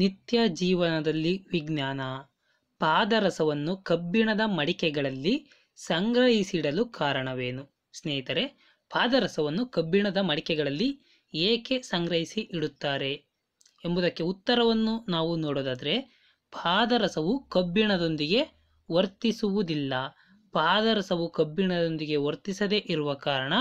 ನಿತ್ಯ ಜೀವನದಲ್ಲಿ ವಿಜ್ಞಾನ ಪಾದರಸವನ್ನು ಕಬ್ಬಿಣದ ಮಡಿಕೆಗಳಲ್ಲಿ ಸಂಗ್ರಹಿಸಿಡಲು ಕಾರಣವೇನು ಸ್ನೇಹಿತರೆ ಪಾದರಸವನ್ನು ಕಬ್ಬಿಣದ ಮಡಿಕೆಗಳಲ್ಲಿ ಏಕೆ ಸಂಗ್ರಹಿಸಿ ಇಡುತ್ತಾರೆ ಎಂಬುದಕ್ಕೆ ಉತ್ತರವನ್ನು ನಾವು ನೋಡೋದಾದರೆ ಪಾದರಸವು ಕಬ್ಬಿಣದೊಂದಿಗೆ ವರ್ತಿಸುವುದಿಲ್ಲ ಪಾದರಸವು ಕಬ್ಬಿಣದೊಂದಿಗೆ ವರ್ತಿಸದೇ ಇರುವ ಕಾರಣ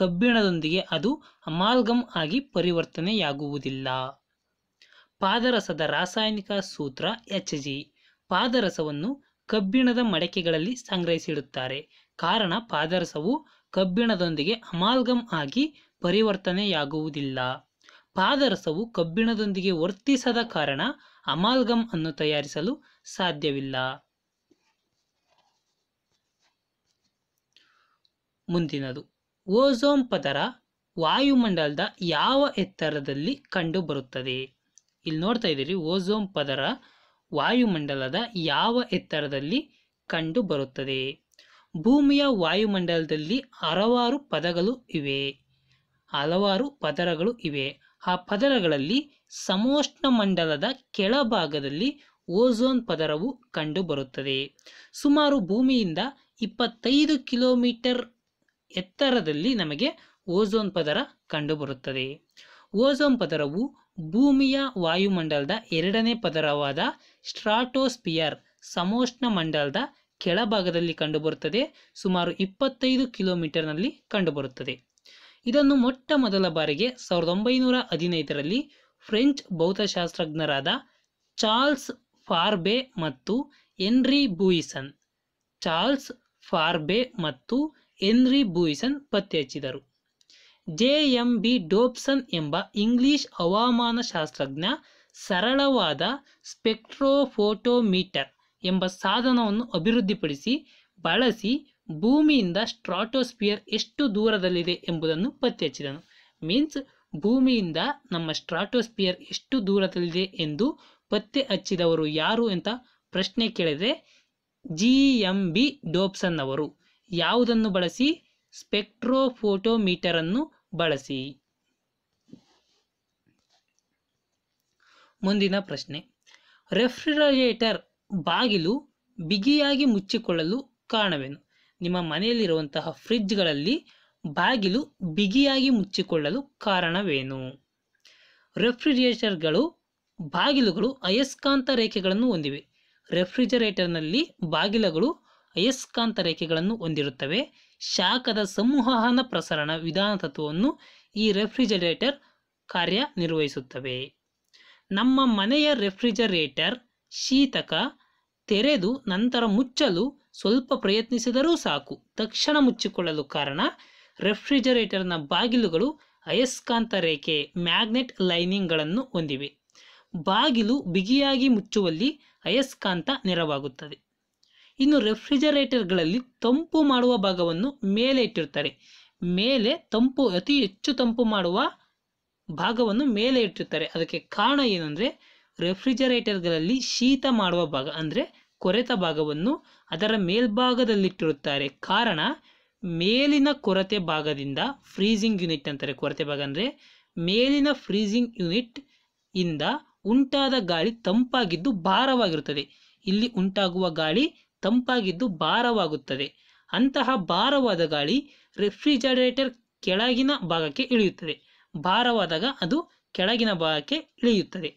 ಕಬ್ಬಿಣದೊಂದಿಗೆ ಅದು ಅಮಾಲ್ಗಮ್ ಆಗಿ ಪರಿವರ್ತನೆಯಾಗುವುದಿಲ್ಲ ಪಾದರಸದ ರಾಸಾಯನಿಕ ಸೂತ್ರ ಎಚ್ ಜಿ ಪಾದರಸವನ್ನು ಕಬ್ಬಿಣದ ಮಡಕೆಗಳಲ್ಲಿ ಸಂಗ್ರಹಿಸಿಡುತ್ತಾರೆ ಕಾರಣ ಪಾದರಸವು ಕಬ್ಬಿಣದೊಂದಿಗೆ ಅಮಾಲ್ಗಮ್ ಆಗಿ ಪರಿವರ್ತನೆಯಾಗುವುದಿಲ್ಲ ಪಾದರಸವು ಕಬ್ಬಿಣದೊಂದಿಗೆ ವರ್ತಿಸದ ಕಾರಣ ಅಮಾಲ್ಗಮ್ ಅನ್ನು ತಯಾರಿಸಲು ಸಾಧ್ಯವಿಲ್ಲ ಮುಂದಿನದು ಓಝೋಮ್ ಪದರ ವಾಯುಮಂಡಲದ ಯಾವ ಎತ್ತರದಲ್ಲಿ ಕಂಡುಬರುತ್ತದೆ ಇಲ್ಲಿ ನೋಡ್ತಾ ಇದ್ದೀರಿ ಓಝೋನ್ ಪದರ ವಾಯುಮಂಡಲದ ಯಾವ ಎತ್ತರದಲ್ಲಿ ಕಂಡು ಬರುತ್ತದೆ ಭೂಮಿಯ ವಾಯುಮಂಡಲದಲ್ಲಿ ಹಲವಾರು ಪದಗಳು ಇವೆ ಹಲವಾರು ಪದರಗಳು ಇವೆ ಆ ಪದರಗಳಲ್ಲಿ ಸಮೋಷ್ಣ ಮಂಡಲದ ಕೆಳಭಾಗದಲ್ಲಿ ಓಝೋನ್ ಪದರವು ಕಂಡುಬರುತ್ತದೆ ಸುಮಾರು ಭೂಮಿಯಿಂದ ಇಪ್ಪತ್ತೈದು ಕಿಲೋಮೀಟರ್ ಎತ್ತರದಲ್ಲಿ ನಮಗೆ ಓಝೋನ್ ಪದರ ಕಂಡುಬರುತ್ತದೆ ಓಝೋನ್ ಪದರವು ಭೂಮಿಯ ವಾಯುಮಂಡಲದ ಎರಡನೇ ಪದರವಾದ ಸ್ಟ್ರಾಟೋಸ್ಪಿಯರ್ ಸಮೋಷ್ಣ ಮಂಡಲದ ಕೆಳಭಾಗದಲ್ಲಿ ಕಂಡುಬರುತ್ತದೆ ಸುಮಾರು ಇಪ್ಪತ್ತೈದು ಕಿಲೋಮೀಟರ್ನಲ್ಲಿ ಕಂಡುಬರುತ್ತದೆ ಇದನ್ನು ಮೊಟ್ಟ ಮೊದಲ ಬಾರಿಗೆ ಸಾವಿರದ ಒಂಬೈನೂರ ಹದಿನೈದರಲ್ಲಿ ಫ್ರೆಂಚ್ ಭೌತಶಾಸ್ತ್ರಜ್ಞರಾದ ಚಾರ್ಲ್ಸ್ ಫಾರ್ಬೆ ಮತ್ತು ಎನ್ರಿ ಬೂಯಿಸನ್ ಚಾರ್ಲ್ಸ್ ಫಾರ್ಬೆ ಮತ್ತು ಎನ್ರಿ ಬೂಯಿಸನ್ ಪತ್ತೆಹಚ್ಚಿದರು ಜೆ ಎಂ ಬಿ ಡೋಪ್ಸನ್ ಎಂಬ ಇಂಗ್ಲಿಷ್ ಹವಾಮಾನ ಶಾಸ್ತ್ರಜ್ಞ ಸರಳವಾದ ಸ್ಪೆಕ್ಟ್ರೋಫೋಟೋಮೀಟರ್ ಎಂಬ ಸಾಧನವನ್ನು ಅಭಿವೃದ್ಧಿಪಡಿಸಿ ಬಳಸಿ ಭೂಮಿಯಿಂದ ಸ್ಟ್ರಾಟೋಸ್ಪಿಯರ್ ಎಷ್ಟು ದೂರದಲ್ಲಿದೆ ಎಂಬುದನ್ನು ಪತ್ತೆ ಹಚ್ಚಿದನು ಮೀನ್ಸ್ ಭೂಮಿಯಿಂದ ನಮ್ಮ ಸ್ಟ್ರಾಟೋಸ್ಪಿಯರ್ ಎಷ್ಟು ದೂರದಲ್ಲಿದೆ ಎಂದು ಪತ್ತೆ ಹಚ್ಚಿದವರು ಯಾರು ಅಂತ ಪ್ರಶ್ನೆ ಕೇಳಿದರೆ ಜಿ ಎಂ ಬಿ ಡೋಪ್ಸನ್ ಅವರು ಯಾವುದನ್ನು ಬಳಸಿ ಸ್ಪೆಕ್ಟ್ರೋಫೋಟೋಮೀಟರನ್ನು ಬಳಸಿ ಮುಂದಿನ ಪ್ರಶ್ನೆ ರೆಫ್ರಿಜರೇಟರ್ ಬಾಗಿಲು ಬಿಗಿಯಾಗಿ ಮುಚ್ಚಿಕೊಳ್ಳಲು ಕಾರಣವೇನು ನಿಮ್ಮ ಮನೆಯಲ್ಲಿರುವಂತಹ ಫ್ರಿಜ್ಗಳಲ್ಲಿ ಬಾಗಿಲು ಬಿಗಿಯಾಗಿ ಮುಚ್ಚಿಕೊಳ್ಳಲು ಕಾರಣವೇನು ರೆಫ್ರಿಜರೇಟರ್ಗಳು ಬಾಗಿಲುಗಳು ಅಯಸ್ಕಾಂತ ರೇಖೆಗಳನ್ನು ಹೊಂದಿವೆ ರೆಫ್ರಿಜರೇಟರ್ನಲ್ಲಿ ಬಾಗಿಲುಗಳು ಅಯಸ್ಕಾಂತ ರೇಖೆಗಳನ್ನು ಹೊಂದಿರುತ್ತವೆ ಶಾಖದ ಸಂವಹನ ಪ್ರಸರಣ ವಿಧಾನ ತತ್ವವನ್ನು ಈ ರೆಫ್ರಿಜರೇಟರ್ ಕಾರ್ಯನಿರ್ವಹಿಸುತ್ತವೆ ನಮ್ಮ ಮನೆಯ ರೆಫ್ರಿಜರೇಟರ್ ಶೀತಕ ತೆರೆದು ನಂತರ ಮುಚ್ಚಲು ಸ್ವಲ್ಪ ಪ್ರಯತ್ನಿಸಿದರೂ ಸಾಕು ತಕ್ಷಣ ಮುಚ್ಚಿಕೊಳ್ಳಲು ಕಾರಣ ರೆಫ್ರಿಜರೇಟರ್ನ ಬಾಗಿಲುಗಳು ಅಯಸ್ಕಾಂತ ರೇಖೆ ಮ್ಯಾಗ್ನೆಟ್ ಲೈನಿಂಗ್ಗಳನ್ನು ಹೊಂದಿವೆ ಬಾಗಿಲು ಬಿಗಿಯಾಗಿ ಮುಚ್ಚುವಲ್ಲಿ ಅಯಸ್ಕಾಂತ ನೆರವಾಗುತ್ತದೆ ಇನ್ನು ರೆಫ್ರಿಜರೇಟರ್ಗಳಲ್ಲಿ ತಂಪು ಮಾಡುವ ಭಾಗವನ್ನು ಮೇಲೆ ಇಟ್ಟಿರ್ತಾರೆ ಮೇಲೆ ತಂಪು ಅತಿ ಹೆಚ್ಚು ತಂಪು ಮಾಡುವ ಭಾಗವನ್ನು ಮೇಲೆ ಇಟ್ಟಿರ್ತಾರೆ ಅದಕ್ಕೆ ಕಾರಣ ಏನಂದರೆ ರೆಫ್ರಿಜರೇಟರ್ಗಳಲ್ಲಿ ಶೀತ ಮಾಡುವ ಭಾಗ ಅಂದರೆ ಕೊರೆತ ಭಾಗವನ್ನು ಅದರ ಮೇಲ್ಭಾಗದಲ್ಲಿಟ್ಟಿರುತ್ತಾರೆ ಕಾರಣ ಮೇಲಿನ ಕೊರತೆ ಭಾಗದಿಂದ ಫ್ರೀಸಿಂಗ್ ಯೂನಿಟ್ ಅಂತಾರೆ ಕೊರತೆ ಭಾಗ ಅಂದರೆ ಮೇಲಿನ ಫ್ರೀಸಿಂಗ್ ಯೂನಿಟ್ ಇಂದ ಉಂಟಾದ ಗಾಳಿ ತಂಪಾಗಿದ್ದು ಭಾರವಾಗಿರುತ್ತದೆ ಇಲ್ಲಿ ಉಂಟಾಗುವ ಗಾಳಿ ತಂಪಾಗಿದ್ದು ಭಾರವಾಗುತ್ತದೆ ಅಂತಹ ಭಾರವಾದ ಗಾಳಿ ರೆಫ್ರಿಜರೇಟರ್ ಕೆಳಗಿನ ಭಾಗಕ್ಕೆ ಇಳಿಯುತ್ತದೆ ಭಾರವಾದಾಗ ಅದು ಕೆಳಗಿನ ಭಾಗಕ್ಕೆ ಇಳಿಯುತ್ತದೆ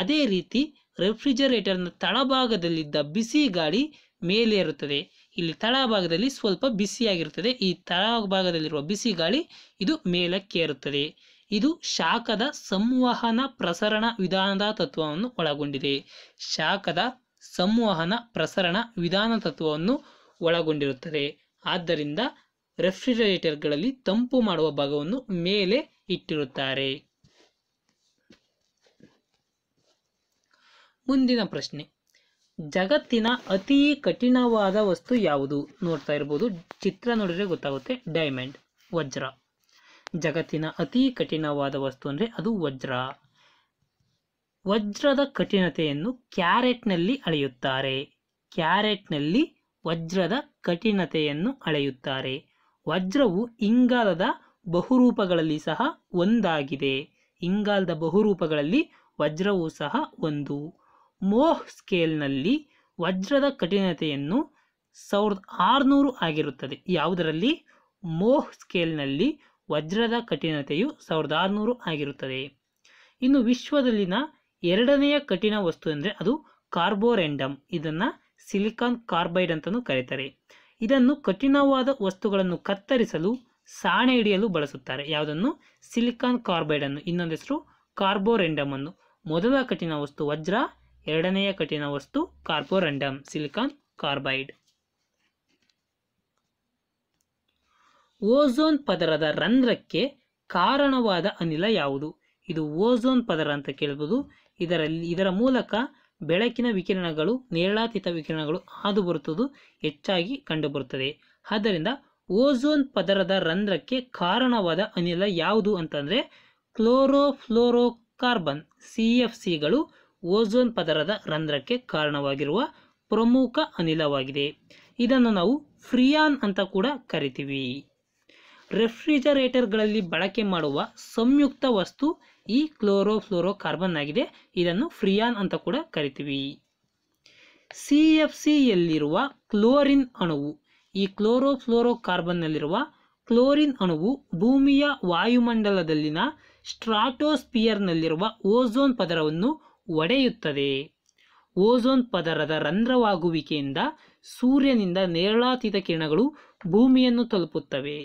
ಅದೇ ರೀತಿ ರೆಫ್ರಿಜರೇಟರ್ನ ತಳಭಾಗದಲ್ಲಿದ್ದ ಬಿಸಿ ಗಾಳಿ ಮೇಲೇರುತ್ತದೆ ಇಲ್ಲಿ ತಳಭಾಗದಲ್ಲಿ ಸ್ವಲ್ಪ ಬಿಸಿಯಾಗಿರುತ್ತದೆ ಈ ತಳಭಾಗದಲ್ಲಿರುವ ಬಿಸಿ ಗಾಳಿ ಇದು ಮೇಲಕ್ಕೆ ಏರುತ್ತದೆ ಇದು ಶಾಖದ ಸಂವಹನ ಪ್ರಸರಣ ವಿಧಾನದ ತತ್ವವನ್ನು ಒಳಗೊಂಡಿದೆ ಶಾಖದ ಸಂವಹನ ಪ್ರಸರಣ ವಿಧಾನ ತತ್ವವನ್ನು ಒಳಗೊಂಡಿರುತ್ತದೆ ಆದ್ದರಿಂದ ರೆಫ್ರಿಜರೇಟರ್ಗಳಲ್ಲಿ ತಂಪು ಮಾಡುವ ಭಾಗವನ್ನು ಮೇಲೆ ಇಟ್ಟಿರುತ್ತಾರೆ ಮುಂದಿನ ಪ್ರಶ್ನೆ ಜಗತ್ತಿನ ಅತಿ ಕಠಿಣವಾದ ವಸ್ತು ಯಾವುದು ನೋಡ್ತಾ ಇರ್ಬೋದು ಚಿತ್ರ ನೋಡಿದ್ರೆ ಗೊತ್ತಾಗುತ್ತೆ ಡೈಮಂಡ್ ವಜ್ರ ಜಗತ್ತಿನ ಅತಿ ಕಠಿಣವಾದ ವಸ್ತು ಅಂದರೆ ಅದು ವಜ್ರ ವಜ್ರದ ಕಠಿಣತೆಯನ್ನು ಕ್ಯಾರೆಟ್ನಲ್ಲಿ ಅಳೆಯುತ್ತಾರೆ ಕ್ಯಾರೆಟ್ನಲ್ಲಿ ವಜ್ರದ ಕಠಿಣತೆಯನ್ನು ಅಳೆಯುತ್ತಾರೆ ವಜ್ರವು ಇಂಗಾಲದ ಬಹುರೂಪಗಳಲ್ಲಿ ಸಹ ಒಂದಾಗಿದೆ ಇಂಗಾಲದ ಬಹುರೂಪಗಳಲ್ಲಿ ವಜ್ರವು ಸಹ ಒಂದು ಮೋಹ್ ಸ್ಕೇಲ್ನಲ್ಲಿ ವಜ್ರದ ಕಠಿಣತೆಯನ್ನು ಸಾವಿರದ ಆರುನೂರು ಆಗಿರುತ್ತದೆ ಯಾವುದರಲ್ಲಿ ಮೋಹ್ ಸ್ಕೇಲ್ನಲ್ಲಿ ವಜ್ರದ ಕಠಿಣತೆಯು ಸಾವಿರದ ಆರುನೂರು ಆಗಿರುತ್ತದೆ ಇನ್ನು ವಿಶ್ವದಲ್ಲಿನ ಎರಡನೆಯ ಕಠಿಣ ವಸ್ತು ಅಂದರೆ ಅದು ಕಾರ್ಬೋರೆಂಡಮ್ ಇದನ್ನು ಸಿಲಿಕಾನ್ ಕಾರ್ಬೈಡ್ ಅಂತಲೂ ಕರೀತಾರೆ ಇದನ್ನು ಕಠಿಣವಾದ ವಸ್ತುಗಳನ್ನು ಕತ್ತರಿಸಲು ಸಾಣೆ ಹಿಡಿಯಲು ಬಳಸುತ್ತಾರೆ ಯಾವುದನ್ನು ಸಿಲಿಕಾನ್ ಕಾರ್ಬೈಡನ್ನು ಇನ್ನೊಂದು ಹೆಸರು ಅನ್ನು ಮೊದಲ ಕಠಿಣ ವಸ್ತು ವಜ್ರ ಎರಡನೆಯ ಕಠಿಣ ವಸ್ತು ಕಾರ್ಬೋರೆಂಡಮ್ ಸಿಲಿಕಾನ್ ಕಾರ್ಬೈಡ್ ಓಝೋನ್ ಪದರದ ರಂಧ್ರಕ್ಕೆ ಕಾರಣವಾದ ಅನಿಲ ಯಾವುದು ಇದು ಓಝೋನ್ ಪದರ ಅಂತ ಕೇಳ್ಬೋದು ಇದರಲ್ಲಿ ಇದರ ಮೂಲಕ ಬೆಳಕಿನ ವಿಕಿರಣಗಳು ನೇರಳಾತೀತ ವಿಕಿರಣಗಳು ಹಾದು ಬರುತ್ತದೆ ಹೆಚ್ಚಾಗಿ ಕಂಡುಬರುತ್ತದೆ ಆದ್ದರಿಂದ ಓಝೋನ್ ಪದರದ ರಂಧ್ರಕ್ಕೆ ಕಾರಣವಾದ ಅನಿಲ ಯಾವುದು ಅಂತಂದರೆ ಕ್ಲೋರೋಫ್ಲೋರೋಕಾರ್ಬನ್ ಸಿ ಎಫ್ ಸಿಗಳು ಓಝೋನ್ ಪದರದ ರಂಧ್ರಕ್ಕೆ ಕಾರಣವಾಗಿರುವ ಪ್ರಮುಖ ಅನಿಲವಾಗಿದೆ ಇದನ್ನು ನಾವು ಫ್ರಿಯಾನ್ ಅಂತ ಕೂಡ ಕರಿತೀವಿ ರೆಫ್ರಿಜರೇಟರ್ಗಳಲ್ಲಿ ಬಳಕೆ ಮಾಡುವ ಸಂಯುಕ್ತ ವಸ್ತು ಈ ಕ್ಲೋರೋಫ್ಲೋರೋ ಕಾರ್ಬನ್ ಆಗಿದೆ ಇದನ್ನು ಫ್ರಿಯಾನ್ ಅಂತ ಕೂಡ ಕರಿತೀವಿ ಸಿ ಎಫ್ ಸಿಯಲ್ಲಿರುವ ಕ್ಲೋರಿನ್ ಅಣುವು ಈ ಕಾರ್ಬನ್ನಲ್ಲಿರುವ ಕ್ಲೋರಿನ್ ಅಣುವು ಭೂಮಿಯ ವಾಯುಮಂಡಲದಲ್ಲಿನ ಸ್ಟ್ರಾಟೋಸ್ಪಿಯರ್ನಲ್ಲಿರುವ ಓಝೋನ್ ಪದರವನ್ನು ಒಡೆಯುತ್ತದೆ ಓಝೋನ್ ಪದರದ ರಂಧ್ರವಾಗುವಿಕೆಯಿಂದ ಸೂರ್ಯನಿಂದ ನೇರಳಾತೀತ ಕಿರಣಗಳು ಭೂಮಿಯನ್ನು ತಲುಪುತ್ತವೆ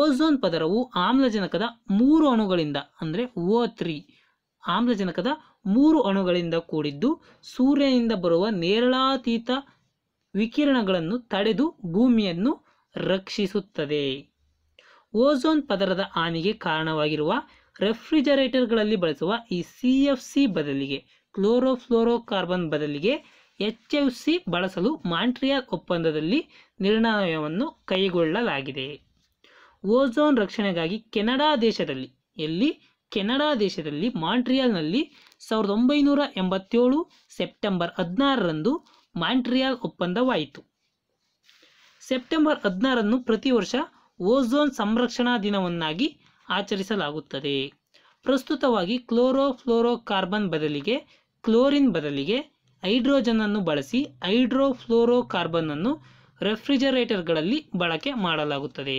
ಓಝೋನ್ ಪದರವು ಆಮ್ಲಜನಕದ ಮೂರು ಅಣುಗಳಿಂದ ಅಂದರೆ ಓ ತ್ರೀ ಆಮ್ಲಜನಕದ ಮೂರು ಅಣುಗಳಿಂದ ಕೂಡಿದ್ದು ಸೂರ್ಯನಿಂದ ಬರುವ ನೇರಳಾತೀತ ವಿಕಿರಣಗಳನ್ನು ತಡೆದು ಭೂಮಿಯನ್ನು ರಕ್ಷಿಸುತ್ತದೆ ಓಝೋನ್ ಪದರದ ಹಾನಿಗೆ ಕಾರಣವಾಗಿರುವ ರೆಫ್ರಿಜರೇಟರ್ಗಳಲ್ಲಿ ಬಳಸುವ ಈ ಸಿ ಎಫ್ ಸಿ ಬದಲಿಗೆ ಕ್ಲೋರೋಫ್ಲೋರೋಕಾರ್ಬನ್ ಬದಲಿಗೆ ಎಚ್ ಎಫ್ ಸಿ ಬಳಸಲು ಮಾಂಟ್ರಿಯಾಲ್ ಒಪ್ಪಂದದಲ್ಲಿ ನಿರ್ಣಯವನ್ನು ಕೈಗೊಳ್ಳಲಾಗಿದೆ ಓಝೋನ್ ರಕ್ಷಣೆಗಾಗಿ ಕೆನಡಾ ದೇಶದಲ್ಲಿ ಎಲ್ಲಿ ಕೆನಡಾ ದೇಶದಲ್ಲಿ ಮಾಂಟ್ರಿಯಾಲ್ನಲ್ಲಿ ಸಾವಿರದ ಒಂಬೈನೂರ ಎಂಬತ್ತೇಳು ಸೆಪ್ಟೆಂಬರ್ ಹದಿನಾರರಂದು ಮಾಂಟ್ರಿಯಾಲ್ ಒಪ್ಪಂದವಾಯಿತು ಸೆಪ್ಟೆಂಬರ್ ಹದಿನಾರನ್ನು ಪ್ರತಿ ವರ್ಷ ಓಝೋನ್ ಸಂರಕ್ಷಣಾ ದಿನವನ್ನಾಗಿ ಆಚರಿಸಲಾಗುತ್ತದೆ ಪ್ರಸ್ತುತವಾಗಿ ಕಾರ್ಬನ್ ಬದಲಿಗೆ ಕ್ಲೋರಿನ್ ಬದಲಿಗೆ ಹೈಡ್ರೋಜನನ್ನು ಬಳಸಿ ಹೈಡ್ರೋಫ್ಲೋರೋಕಾರ್ಬನ್ ಅನ್ನು ರೆಫ್ರಿಜರೇಟರ್ಗಳಲ್ಲಿ ಬಳಕೆ ಮಾಡಲಾಗುತ್ತದೆ